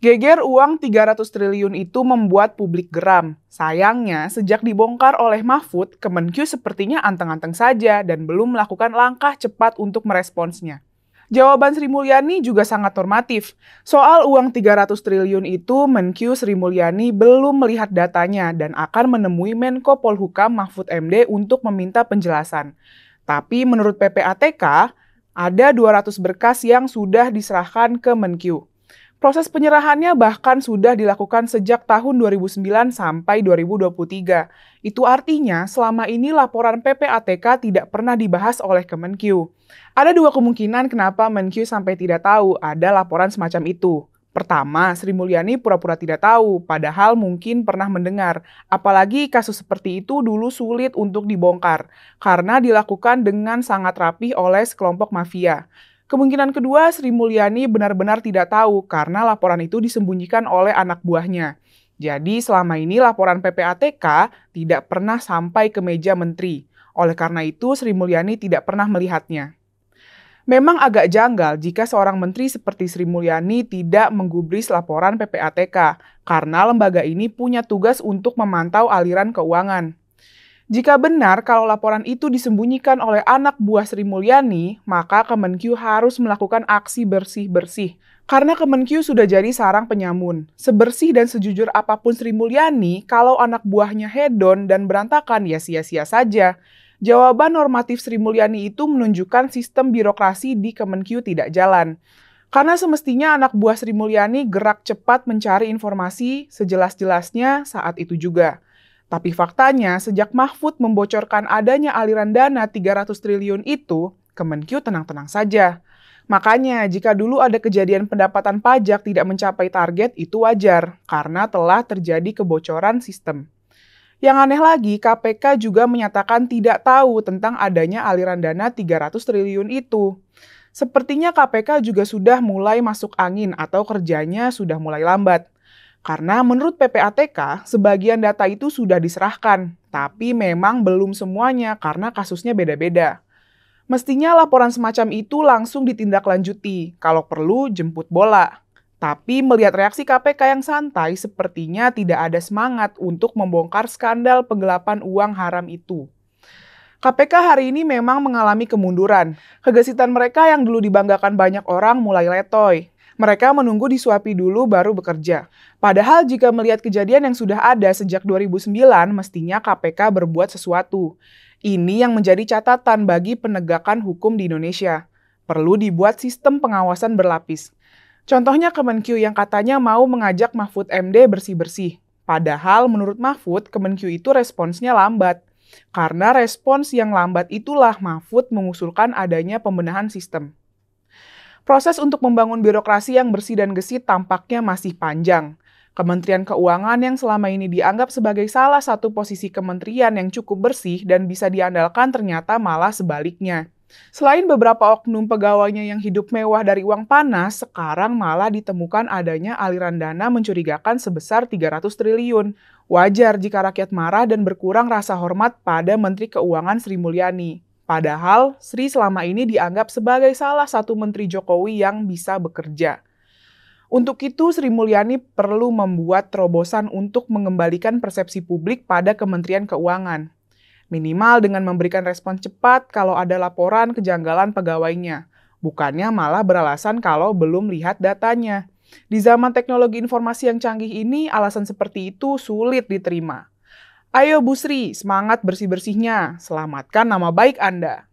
Geger uang 300 triliun itu membuat publik geram. Sayangnya, sejak dibongkar oleh Mahfud, Kemenkyu sepertinya anteng-anteng saja dan belum melakukan langkah cepat untuk meresponsnya. Jawaban Sri Mulyani juga sangat normatif. Soal uang 300 triliun itu, Menkyu Sri Mulyani belum melihat datanya dan akan menemui Menko Polhukam Mahfud MD untuk meminta penjelasan. Tapi menurut PPATK, ada 200 berkas yang sudah diserahkan ke Menkyu. Proses penyerahannya bahkan sudah dilakukan sejak tahun 2009 sampai 2023. Itu artinya selama ini laporan PPATK tidak pernah dibahas oleh Kemenkyu. Ada dua kemungkinan kenapa Menkyu sampai tidak tahu ada laporan semacam itu. Pertama, Sri Mulyani pura-pura tidak tahu, padahal mungkin pernah mendengar. Apalagi kasus seperti itu dulu sulit untuk dibongkar, karena dilakukan dengan sangat rapih oleh sekelompok mafia. Kemungkinan kedua, Sri Mulyani benar-benar tidak tahu karena laporan itu disembunyikan oleh anak buahnya. Jadi selama ini laporan PPATK tidak pernah sampai ke meja menteri. Oleh karena itu, Sri Mulyani tidak pernah melihatnya. Memang agak janggal jika seorang menteri seperti Sri Mulyani tidak menggubris laporan PPATK karena lembaga ini punya tugas untuk memantau aliran keuangan. Jika benar kalau laporan itu disembunyikan oleh anak buah Sri Mulyani, maka Kemenkyu harus melakukan aksi bersih-bersih. Karena Kemenkyu sudah jadi sarang penyamun. Sebersih dan sejujur apapun Sri Mulyani, kalau anak buahnya hedon dan berantakan ya sia-sia saja. Jawaban normatif Sri Mulyani itu menunjukkan sistem birokrasi di Kemenkyu tidak jalan. Karena semestinya anak buah Sri Mulyani gerak cepat mencari informasi sejelas-jelasnya saat itu juga. Tapi faktanya, sejak Mahfud membocorkan adanya aliran dana 300 triliun itu, Kemenkyu tenang-tenang saja. Makanya, jika dulu ada kejadian pendapatan pajak tidak mencapai target, itu wajar karena telah terjadi kebocoran sistem. Yang aneh lagi, KPK juga menyatakan tidak tahu tentang adanya aliran dana 300 triliun itu. Sepertinya KPK juga sudah mulai masuk angin atau kerjanya sudah mulai lambat. Karena menurut PPATK, sebagian data itu sudah diserahkan, tapi memang belum semuanya karena kasusnya beda-beda. Mestinya laporan semacam itu langsung ditindaklanjuti, kalau perlu jemput bola. Tapi melihat reaksi KPK yang santai, sepertinya tidak ada semangat untuk membongkar skandal penggelapan uang haram itu. KPK hari ini memang mengalami kemunduran. Kegesitan mereka yang dulu dibanggakan banyak orang mulai letoy. Mereka menunggu disuapi dulu baru bekerja. Padahal jika melihat kejadian yang sudah ada sejak 2009, mestinya KPK berbuat sesuatu. Ini yang menjadi catatan bagi penegakan hukum di Indonesia. Perlu dibuat sistem pengawasan berlapis. Contohnya Kemenkyu yang katanya mau mengajak Mahfud MD bersih-bersih. Padahal menurut Mahfud, Kemenkyu itu responsnya lambat. Karena respons yang lambat itulah Mahfud mengusulkan adanya pembenahan sistem. Proses untuk membangun birokrasi yang bersih dan gesit tampaknya masih panjang. Kementerian Keuangan yang selama ini dianggap sebagai salah satu posisi kementerian yang cukup bersih dan bisa diandalkan ternyata malah sebaliknya. Selain beberapa oknum pegawainya yang hidup mewah dari uang panas, sekarang malah ditemukan adanya aliran dana mencurigakan sebesar 300 triliun. Wajar jika rakyat marah dan berkurang rasa hormat pada Menteri Keuangan Sri Mulyani. Padahal Sri selama ini dianggap sebagai salah satu Menteri Jokowi yang bisa bekerja. Untuk itu, Sri Mulyani perlu membuat terobosan untuk mengembalikan persepsi publik pada Kementerian Keuangan minimal dengan memberikan respon cepat kalau ada laporan kejanggalan pegawainya, bukannya malah beralasan kalau belum lihat datanya. Di zaman teknologi informasi yang canggih ini, alasan seperti itu sulit diterima. Ayo Bu Sri, semangat bersih-bersihnya, selamatkan nama baik Anda.